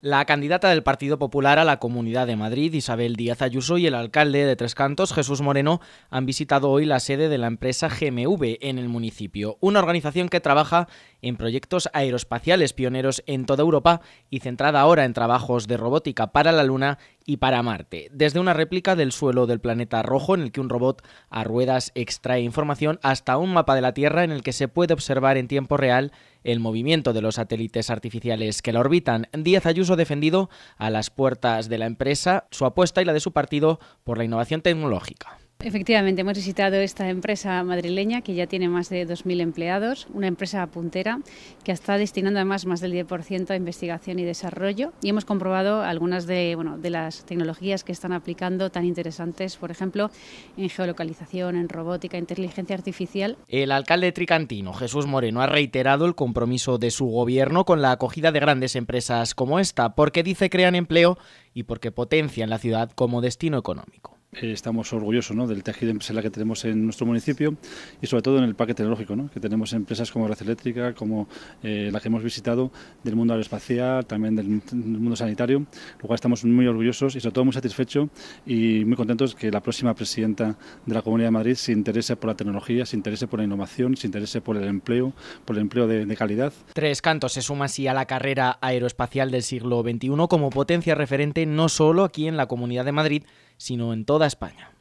La candidata del Partido Popular a la Comunidad de Madrid, Isabel Díaz Ayuso, y el alcalde de Tres Cantos, Jesús Moreno, han visitado hoy la sede de la empresa GMV en el municipio, una organización que trabaja en proyectos aeroespaciales pioneros en toda Europa y centrada ahora en trabajos de robótica para la Luna y para Marte, desde una réplica del suelo del planeta rojo en el que un robot a ruedas extrae información hasta un mapa de la Tierra en el que se puede observar en tiempo real el movimiento de los satélites artificiales que la orbitan. Díaz Ayuso defendido a las puertas de la empresa su apuesta y la de su partido por la innovación tecnológica. Efectivamente, hemos visitado esta empresa madrileña que ya tiene más de 2.000 empleados, una empresa puntera que está destinando además más del 10% a investigación y desarrollo y hemos comprobado algunas de, las tecnologías que están aplicando tan interesantes, por ejemplo, en geolocalización, en robótica, inteligencia artificial. El alcalde tricantino, Jesús Moreno, ha reiterado el compromiso de su gobierno con la acogida de grandes empresas como esta, porque dice crean empleo y porque potencian la ciudad como destino económico. Eh, estamos orgullosos del tejido empresarial que tenemos en nuestro municipio y sobre todo en el parque tecnológico, que tenemos empresas como Red Eléctrica, como eh, la que hemos visitado, del mundo aeroespacial, también del, mundo sanitario, lo cual estamos muy orgullosos y sobre todo muy satisfechos y muy contentos que la próxima presidenta de la Comunidad de Madrid se interese por la tecnología, se interese por la innovación, se interese por el empleo, por el empleo de, de calidad. Tres Cantos se suma así a la carrera aeroespacial del siglo XXI como potencia referente no solo aquí en la Comunidad de Madrid, sino en toda España.